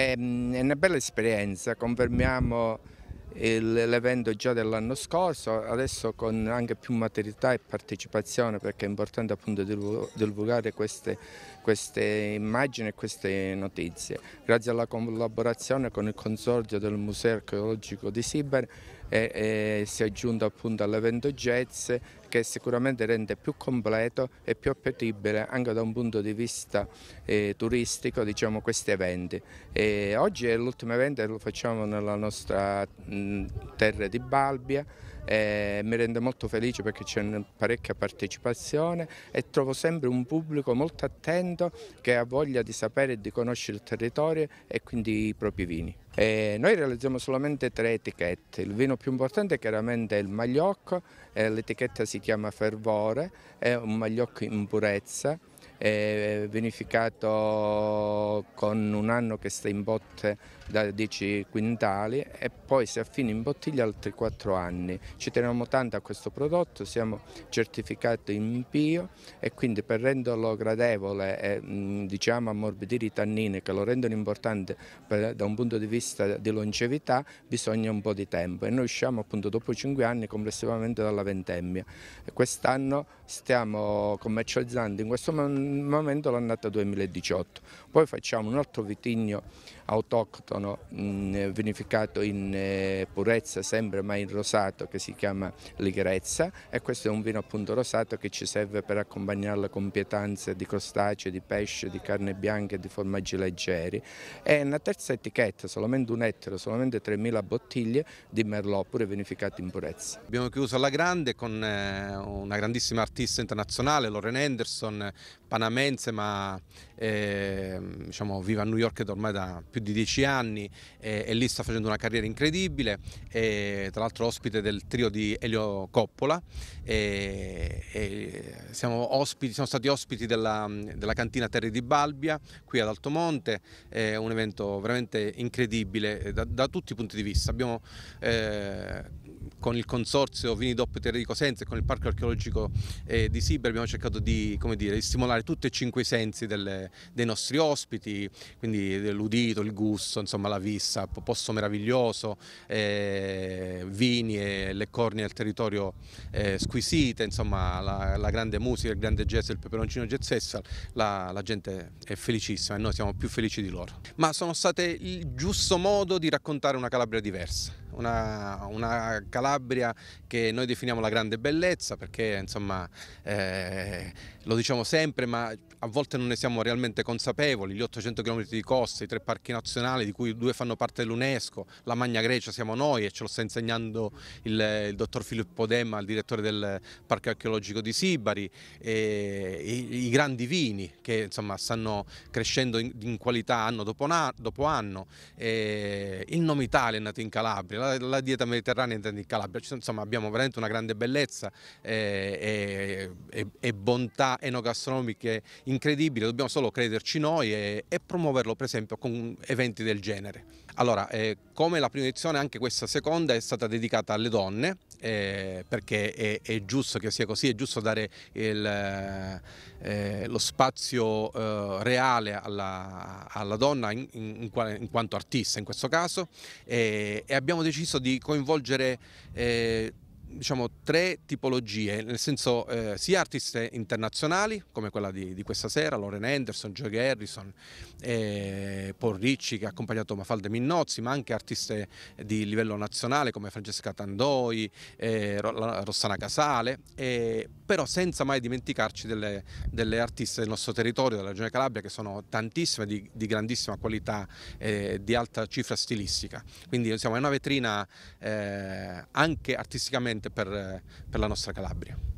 Ehm, è una bella esperienza, confermiamo l'evento già dell'anno scorso, adesso con anche più maturità e partecipazione perché è importante appunto divulgare queste, queste immagini e queste notizie. Grazie alla collaborazione con il Consorzio del Museo Archeologico di Siber e, e si è aggiunto appunto all'evento jazz che sicuramente rende più completo e più appetibile anche da un punto di vista eh, turistico diciamo, questi eventi. E oggi è l'ultimo evento che lo facciamo nella nostra mh, terra di Balbia e mi rende molto felice perché c'è parecchia partecipazione e trovo sempre un pubblico molto attento che ha voglia di sapere e di conoscere il territorio e quindi i propri vini. E noi realizziamo solamente tre etichette, il vino più importante è chiaramente il magliocco, l'etichetta si chiama Fervore, è un magliocco in purezza è vinificato con un anno che sta in botte da 10 quintali e poi si affina in bottiglia altri 4 anni. Ci teniamo tanto a questo prodotto, siamo certificati in Pio e quindi per renderlo gradevole e diciamo, ammorbidire i tannini che lo rendono importante per, da un punto di vista di longevità bisogna un po' di tempo e noi usciamo appunto dopo 5 anni complessivamente dalla ventennia. Quest'anno stiamo commercializzando in questo momento momento l'annata 2018. Poi facciamo un altro vitigno autoctono mh, mm, eh, vinificato in eh, purezza sempre ma in rosato che si chiama ligrezza e questo è un vino appunto rosato che ci serve per accompagnarlo con pietanze di crostacei, di pesce, di carne bianca e di formaggi leggeri e una terza etichetta, solamente un ettaro, solamente 3.000 bottiglie di Merlot pure vinificato in purezza. Abbiamo chiuso alla grande con eh, una grandissima artista internazionale, Lauren Henderson, panamense ma eh, diciamo, vive a New York da ormai da più più di dieci anni eh, e lì sta facendo una carriera incredibile, eh, tra l'altro ospite del trio di Elio Coppola, eh, siamo, ospiti, siamo, stati ospiti della, della, cantina Terri di Balbia qui ad Altomonte, è un evento veramente incredibile eh, da, da, tutti i punti di vista. Abbiamo eh, con il consorzio Vini Dopp Terrico Senza e con il Parco Archeologico eh, di Sibra abbiamo cercato di, dire, di, stimolare tutti e cinque i sensi delle, dei nostri ospiti, quindi l'udito, il gusto, insomma la vista, posto meraviglioso, eh, vini e le cornie del territorio eh, squisite, insomma la, la, grande musica, il grande jazz, il peperoncino jazz festival, la, la gente è felicissima e noi siamo più felici di loro. Ma sono state il giusto modo di raccontare una Calabria diversa una, una, Calabria che noi definiamo la grande bellezza perché insomma eh, lo diciamo sempre ma a volte non ne siamo realmente consapevoli, gli 800 km di costa, i tre parchi nazionali di cui due fanno parte dell'UNESCO, la Magna Grecia siamo noi e ce lo sta insegnando il, il dottor Filippo Demma, il direttore del Parco Archeologico di Sibari, i, i, grandi vini che insomma stanno crescendo in, in qualità anno dopo, dopo anno, e il nome Italia è nato in Calabria, la, la dieta mediterranea in Calabria, insomma abbiamo veramente una grande bellezza eh, e, e, e bontà enogastronomiche incredibili, dobbiamo solo crederci noi e, e, promuoverlo per esempio con eventi del genere. Allora, eh, come la prima edizione anche questa seconda è stata dedicata alle donne, eh, perché è, è, giusto che sia così, è giusto dare il, eh, lo spazio eh, reale alla, alla donna in, in, in, quanto artista in questo caso e, abbiamo deciso di coinvolgere eh, diciamo, tre tipologie, nel senso eh, sia artiste internazionali come quella di, di questa sera, Lauren Anderson, Joe Garrison, eh, Paul Ricci che ha accompagnato Mafalda Minnozzi, ma anche artiste di livello nazionale come Francesca Tandoi, eh, Rossana Casale, però senza mai dimenticarci delle, delle artiste del nostro territorio, della Regione Calabria, che sono tantissime, di, di grandissima qualità, eh, di alta cifra stilistica. Quindi insomma, è una vetrina eh, anche artisticamente per, per la nostra Calabria.